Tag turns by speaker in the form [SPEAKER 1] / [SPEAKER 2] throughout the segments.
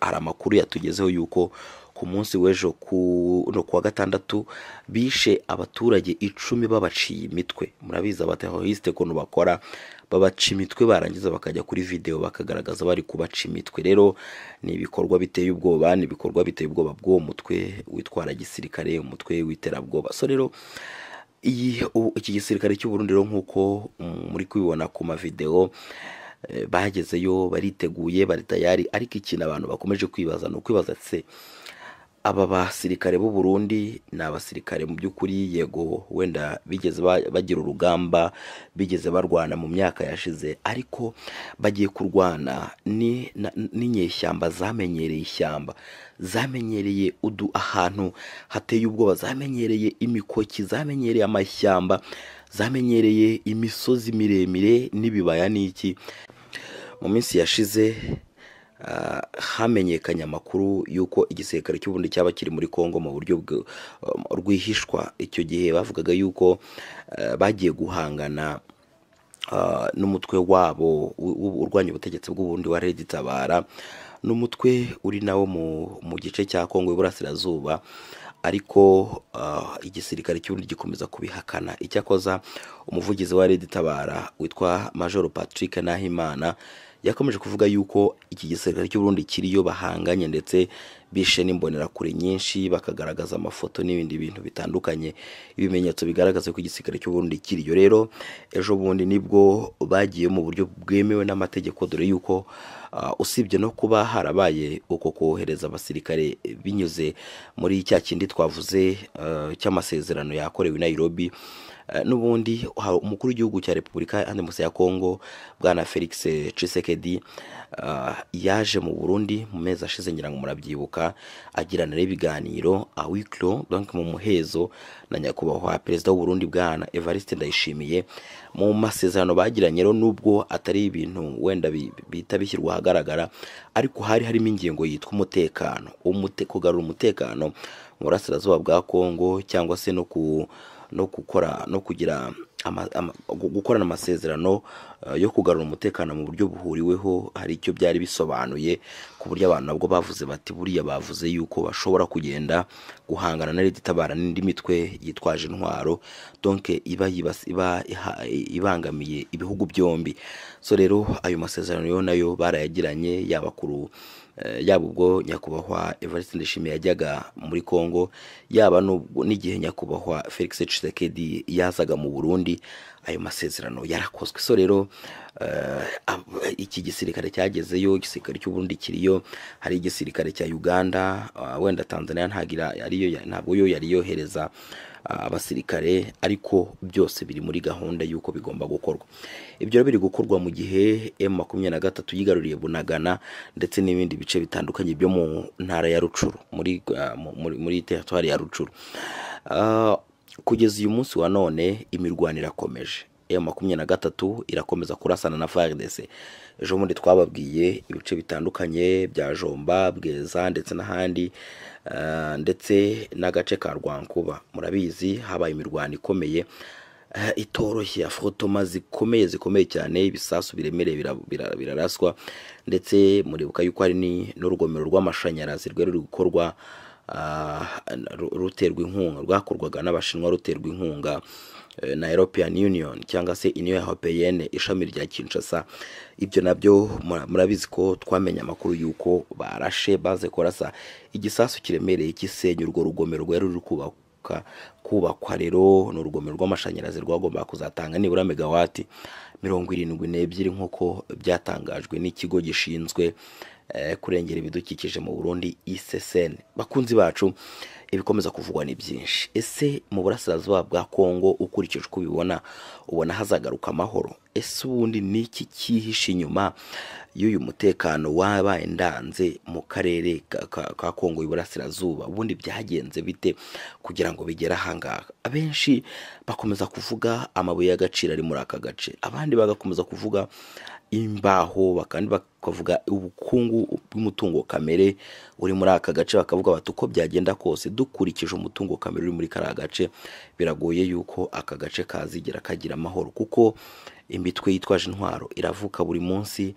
[SPEAKER 1] hari amakuru yatugezeho y'uko ku munsi w'ejo ku wa gatandatu bishe abaturage icumi babaciye imitwe murabizi abaterorisite ukuntu bakora babaca imitwe barangiza bakajya kuri videwo bakagaragaza bari kubaca imitwe rero ni ibikorwa biteye ubwoba ni ibikorwa biteye ubwoba bw'uwo mutwe witwara gisirikare umutwe w'iterabwoba so rero iki gisirikare cy'uburundi rero nk'uko mm, muri kubibona ku mavidewo Eh, bagezeyo bariteguye baritayari tayari ariko ikintu abantu bakomeje kwibaza ni ukwibaza se aba basirikare b'u Burundi ni abasirikare mu by'ukuri yego wenda bigeze bagira urugamba bigeze barwana mu myaka yashize ariko bagiye kurwana n'inyeshyamba zamenyereye ishyamba zamenyereye udu ahantu hateye ubwoba zamenyereye imikoki zamenyereye amashyamba zamenyereye imisozi miremire n'ibibaya n'iki mu minsi yashize ah, hamenyekanye amakuru y'uko igisirikare cy'ubundi cyaba kiri muri congo mu buryo um, rwihishwa icyo gihe bavugaga y'uko eh, bagiye guhangana ah, n'umutwe wabo urwanya ubutegetsi bw'ubundi wa Tabara n'umutwe uri nawo mu gice cya congo y’Iburasirazuba, ariko uh, igisirikare cy'ubundi gikomeza kubihakana icyakoza umuvugizi wa redi tabara witwa majoro patrick nahimana yakomeje kuvuga yuko iki gisirikare cy'uburundi kiriyo bahanganye ndetse bishe n'imbonerakure nyinshi bakagaragaza amafoto n'ibindi bintu bitandukanye ibimenyetso bigaragaza ko igisirikare cy'uburundi kiriyo rero ejo bundi nibwo bagiye mu buryo bwemewe n'amategeko dore yuko ah, usibye no kuba harabaye uko kohereza abasirikare binyuze muri cya kindi twavuze ah, cy'amasezerano yakorewe i nairobi Eh, n'ubundi umukuru w'igihugu cya repubulika iharanira demokarasi ya kongo bwana felix cisekedi eh, eh, yaje mu burundi mu mezi ashize ngira ngo murabyibuka agiranira ibiganiro awikiro banki mu muhezo na nyakubahwa perezida w'uburundi bwana evariste ndayishimiye mu masezerano bagiranye rero nubwo atari ibintu wenda bita bishyirwa ahagaragara ariko hari harimo ingingo yitwa umutekano kugarura umutekano mu burasirazuba bwa kongo cyangwa se no ku no gukora no kugira gukorana amasezerano eh, yo kugarura umutekano mu buryo buhuriweho hari icyo byari bisobanuye ku buryo abantu nabwo bavuze bati buriya bavuze yuko bashobora kugenda guhangana na leta itabara n'indi mitwe yitwaje intwaro donke iba ibangamiye ibihugu byombi so rero ayo masezerano yo nayo barayagiranye yaba ku Eh, yaba ubwo nyakubahwa evariste ndishimye yajyaga muri congo yaba n'igihe nyakubahwa felix Tshisekedi yazaga mu burundi ayo masezerano yarakozwe so rero eh, iki gisirikare cyagezeyo igisirikare cy'uburundi kiriyo hari igisirikare cya uganda ah, wenda tanzania ntabwo yo yari yohereza abasirikare ariko byose biri muri gahunda y'uko bigomba gukorwa ibyo biri gukorwa mu gihe M makumyabiri na gatatu yigaruriye bunagana ndetse n'ibindi bice bitandukanye byo mu ntara ya rucuru uh, muri teritwari ya rucuru uh, kugeza uyu munsi wa none imirwano irakomeje emu makumyabiri na gatatu irakomeza kurasana na faridese ejo bundi twababwiye ibice bitandukanye bya jomba bweza ndetse n'ahandi eh, ndetse n'agace ka rwankuba murabizi habaye imirwano ikomeye eh, itoroshye afotoma zikomeye zikomeye cyane ibisasu biremereye biraraswa ndetse muribuka yuko hari n'urugomero rw'amashanyarazi rwari ruri gukorwa ah, ruterwa inkunga rwakorwaga n'abashinwa ruterwa inkunga Eh, na European Union cyangwa se Union Européenne ishami rya Kinshasa ibyo nabyo murabizi ko twamenye amakuru y'uko barashe baze korasa igisasu kiremereye kisenya urwo rugomero rwari ruri kubaka kubakwa rero ni urugomero rw'amashanyarazi rwagomba kuzatanga nibura megawati mirongo irindwi n'ebyiri nk'uko byatangajwe n'ikigo gishinzwe eh, kurengera ibidukikije mu burundi isesene bakunzi bacu ibikomeza kuvugwa ni byinshi ese mu burasirazuba bwa kongo ukurikije uko ubibona ubona hazagaruka amahoro ese ubundi ni iki cyihishe inyuma y'uyu mutekano wabaye ndanze mu karere ka kongo y'iburasirazuba ubundi byagenze bite kugira ngo bigere ahangaha abenshi bakomeza kuvuga amabuye y'agaciro ari muri aka gace abandi bagakomeza kuvuga imbaho kandi bakavuga ubukungu bw'umutungo kamere uri muri aka gace bakavuga bati uko byagenda kose dukurikije umutungo kamere uri muri kariya gace biragoye yuko aka gace kazigera kagira amahoro kuko imitwe yitwaje intwaro iravuka buri munsi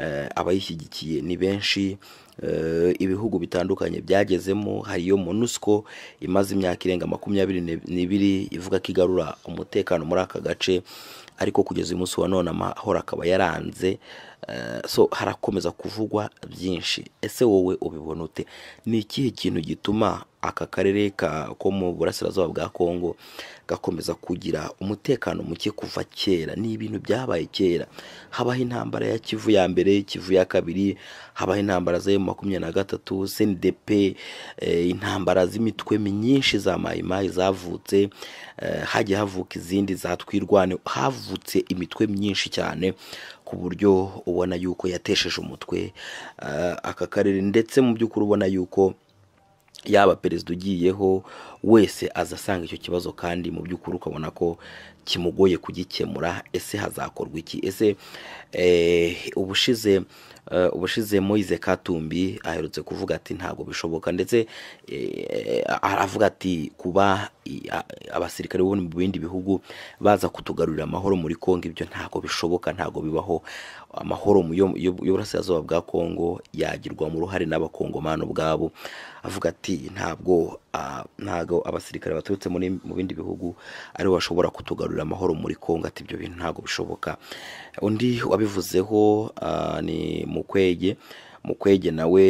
[SPEAKER 1] eh, abayishyigikiye ni benshi Eh, ibihugu bitandukanye byagezemo hari iyo monusco imaze imyaka irenga makumyabiri n'ibiri ivuga ko igarura umutekano muri aka gace ariko kugeza uyu munsi wa none amahoro akaba yaranze eh, so harakomeza kuvugwa byinshi ese wowe ubibona ute ni ikihe kintu gituma aka karere ko mu burasirazuba bwa kongo gakomeza kugira umutekano muke kuva kera ni ibintu byabaye kera habaho intambara ya kivu ya mbere kivu ya kabiri habaho intambara z'ayo mu makumyabiri na gatatu senidepe eh, intambara z'imitwe myinshi za mayimayi zavutse eh, hajya havuka izindi zatwirwane havutse imitwe myinshi cyane ku buryo ubona yuko yatesheje umutwe eh, aka karere ndetse mu by'ukuri ubona yuko yaba perezida ugiyeho wese aza asanga icyo kibazo kandi mu by'ukuri ukabona ko kimugoye kugikemura ese hazakorwa iki ese eh, ubushize eh, ubushize Moise katumbi aherutse kuvuga ati ntabwo bishoboka ndetse eh, aravuga ati kuba abasirikare bo mu bindi bihugu baza kutugarurira amahoro muri congo ibyo ntabwo bishoboka ntabwo bibaho amahoro y'uburasirazuba bwa congo yagirwa mu uruhare n'abakongomani ubwabo avuga ati ntabwo ntago abasirikare baturutse mu bindi bihugu aribo bashobora kutugarurira amahoro muri congo ati ibyo bintu ntabwo bishoboka undi wabivuzeho ni mukwege mukwege nawe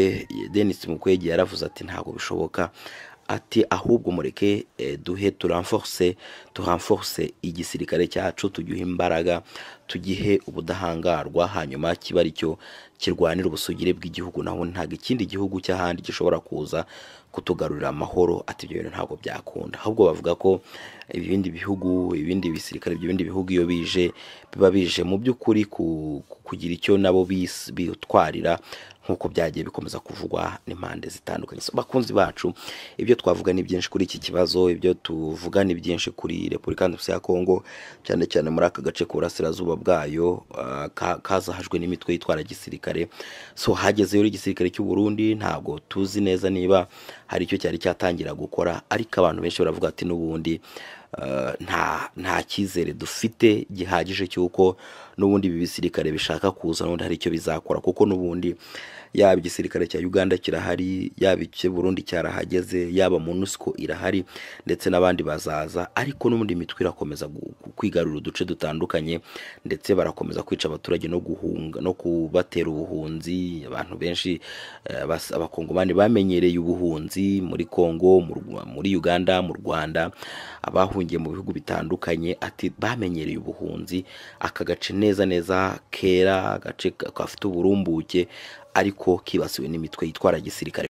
[SPEAKER 1] denise mukwege yaravuze ati ntabwo bishoboka ati ahubwo mureke eh, duhe turamforse turamforse igisirikare cyacu tugihe imbaraga tugihe ubudahangarwa hanyuma kiba ari cyo kirwanira ubusugire bw'igihugu naho ntabwo ikindi gihugu cy'ahandi gishobora kuza kutugarurira amahoro ati ibyo bintu ntabwo byakunda ahubwo bavuga ko ibindi bihugu ibindi bisirikare by'ibindi bihugu iyo bije biba bije mu by'ukuri kugira icyo nabo bitwarira nk'uko byagiye bikomeza kuvugwa n'impande zitandukanye bakunzi bacu ibyo twavuga ni byinshi kuri iki kibazo ibyo tuvuga ni byinshi kuri repubulika ya kongo cyane cyane muri aka gace k'uburasirazuba bwayo ah, kazahajwe n'imitwe yitwara gisirikare so hagezeyo igisirikare cy'u Burundi ntabwo tuzi neza niba hari icyo cyari cyatangira gukora ariko abantu benshi baravuga ati n'ubundi ah, nta cyizere dufite gihagije cy'uko n'ubundi ibi bisirikare bishaka kuza n'ubundi hari icyo bizakora kuko n'ubundi yaba igisirikare cya uganda kirahari yaba Burundi cyarahageze yaba monusco irahari ndetse n'abandi bazaza ariko n'ubundi imitwe irakomeza kwigarura uduce dutandukanye ndetse barakomeza kwica abaturage no guhunga no kubatera ubuhunzi abantu benshi eh, abakongomani bamenyereye ubuhunzi muri congo muri uganda mu rwanda abahungiye mu bihugu bitandukanye ati bamenyereye ubuhunzi aka gace neza neza kera agace gafite uburumbuke ariko kibasiwe n'imitwe yitwara gisirikare